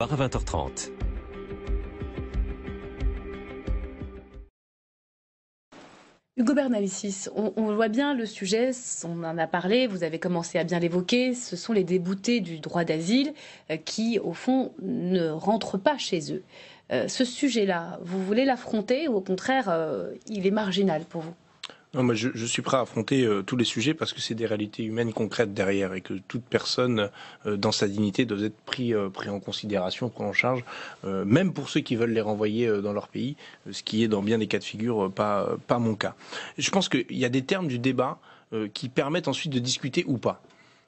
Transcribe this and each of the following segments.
à 20h30. Hugo Bernalicis, on, voit bien le sujet, on en a parlé, vous avez commencé à bien l'évoquer, ce sont les déboutés du droit d'asile euh, qui, au fond, ne rentrent pas chez eux. Euh, ce sujet-là, vous voulez l'affronter ou au contraire, euh, il est marginal pour vous non, je, suis prêt à affronter euh, tous les sujets parce que c'est des réalités humaines concrètes derrière et que toute personne euh, dans sa dignité doit être pris, euh, pris en considération, pris en charge, même pour ceux qui veulent les renvoyer dans leur pays, ce qui est dans bien des cas de figure pas, pas mon cas. Je pense qu'il y a des termes du débat qui permettent ensuite de discuter ou pas.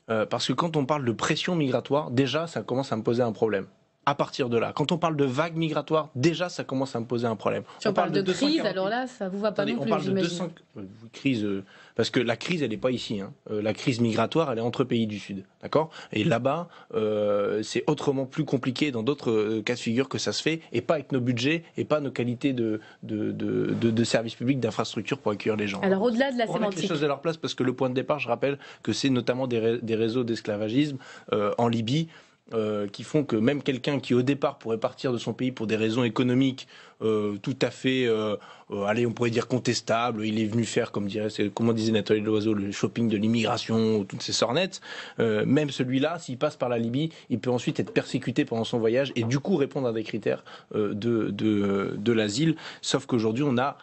parce que quand on parle de pression migratoire, déjà, ça commence à me poser un problème à partir de là. Quand on parle de vagues migratoires, déjà, ça commence à me poser un problème. Si on, parle, de, crise, alors là, ça vous va pas non plus, on parle de euh, Crise, euh, parce que la crise, elle n'est pas ici. Hein. Euh, la crise migratoire, elle est entre pays du Sud, d'accord Et là-bas, c'est autrement plus compliqué dans d'autres cas de figure que ça se fait, et pas avec nos budgets, et pas nos qualités de, de, de, services publics, d'infrastructures pour accueillir les gens. Alors au-delà de la on sémantique... les choses à leur place, parce que le point de départ, je rappelle que c'est notamment des, des réseaux d'esclavagisme en Libye, euh, qui font que même quelqu'un qui au départ pourrait partir de son pays pour des raisons économiques euh, tout à fait, euh, allez, on pourrait dire contestables, il est venu faire, comme dirait, comment disait Nathalie Loiseau, le shopping de l'immigration, toutes ces sornettes, même celui-là, s'il passe par la Libye, il peut ensuite être persécuté pendant son voyage et du coup répondre à des critères de, de, de l'asile, sauf qu'aujourd'hui on a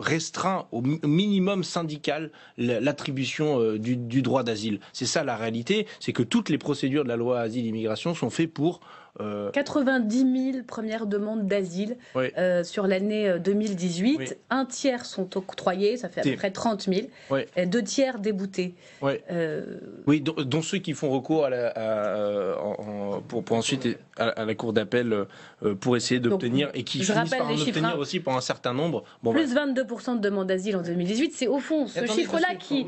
restreint au minimum syndical l'attribution du droit d'asile. C'est ça la réalité, c'est que toutes les procédures de la loi asile-immigration sont faits pour 90 euh, 000 premières demandes d'asile euh, sur l'année 2018. Euh, un tiers sont octroyés, ça fait à peu près 30 000. deux tiers déboutés. Oui, dont, ceux qui font recours à la, pour, ensuite à, la cour d'appel pour essayer d'obtenir et qui finissent par en obtenir hein. aussi pour un certain nombre. plus 22 bah. de demandes d'asile en 2018, c'est au fond ce chiffre-là qui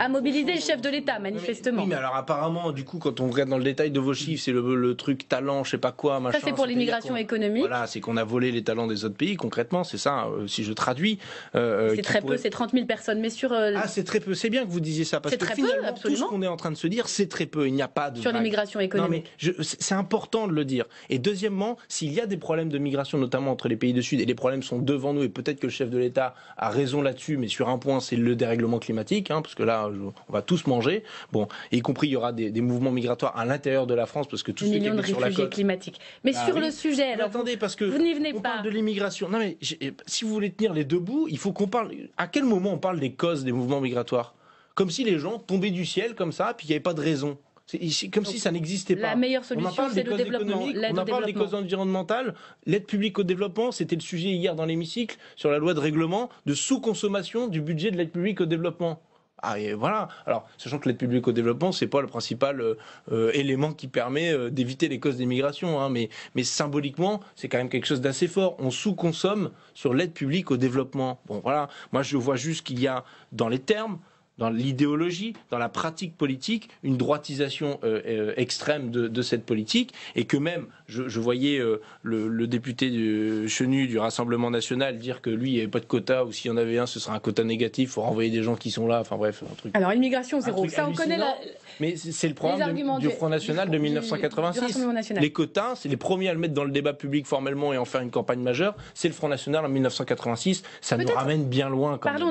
a, mobilisé le chef de l'État, manifestement. Oui, mais alors apparemment, du coup, quand on regarde dans le détail de vos chiffres, c'est le, le truc talent je sais pas quoi, machin. Ça, c'est pour l'immigration économique. Voilà, c'est qu'on a volé les talents des autres pays, concrètement, c'est ça, euh, si je traduis. Euh, euh, c'est très peu, c'est 30 000 personnes, mais sur. Ah, c'est très peu, c'est bien que vous disiez ça, parce que finalement, tout ce qu'on est en train de se dire, c'est très peu, il n'y a pas de. Sur l'immigration économique. Non, mais c'est important de le dire. Et deuxièmement, s'il y a des problèmes de migration, notamment entre les pays du Sud, et les problèmes sont devant nous, et peut-être que le chef de l'État a raison là-dessus, mais sur un point, c'est le dérèglement climatique, hein, parce que là, on va tous manger. Bon, y compris, il y aura des, mouvements migratoires à l'intérieur de la France, parce que tout ce qui sur la climatique. Mais ah sur le sujet, alors. attendez, parce que. Vous n'y venez pas. de l'immigration. Non, mais eh, si vous voulez tenir les deux bouts, il faut qu'on parle. À quel moment on parle des causes des mouvements migratoires Comme si les gens tombaient du ciel comme ça, puis il n'y avait pas de raison. C'est comme si ça n'existait pas. La meilleure solution, c'est le développement. On en parle des causes environnementales. L'aide publique au développement, c'était le sujet hier dans l'hémicycle sur la loi de règlement de sous-consommation du budget de l'aide publique au développement. Ah, voilà. Alors, sachant que l'aide publique au développement, c'est pas le principal euh, euh, élément qui permet euh, d'éviter les causes d'immigration, hein, mais, mais symboliquement, c'est quand même quelque chose d'assez fort. On sous-consomme sur l'aide publique au développement. Bon, voilà. Moi, je vois juste qu'il y a dans les termes dans l'idéologie, dans la pratique politique, une droitisation euh, euh, extrême de, cette politique, et que même, je, voyais euh, le, député du, Chenu du Rassemblement national dire que lui, il n'y avait pas de quota, ou s'il y en avait un, ce serait un quota négatif, il faut renvoyer des gens qui sont là, enfin bref, un truc. Alors, immigration zéro, ça on connaît la... Mais c'est le programme du Front National de 1986. Les quotas, c'est les premiers à le mettre dans le débat public formellement et en faire une campagne majeure, c'est le Front National en 1986, ça nous ramène bien loin quand même.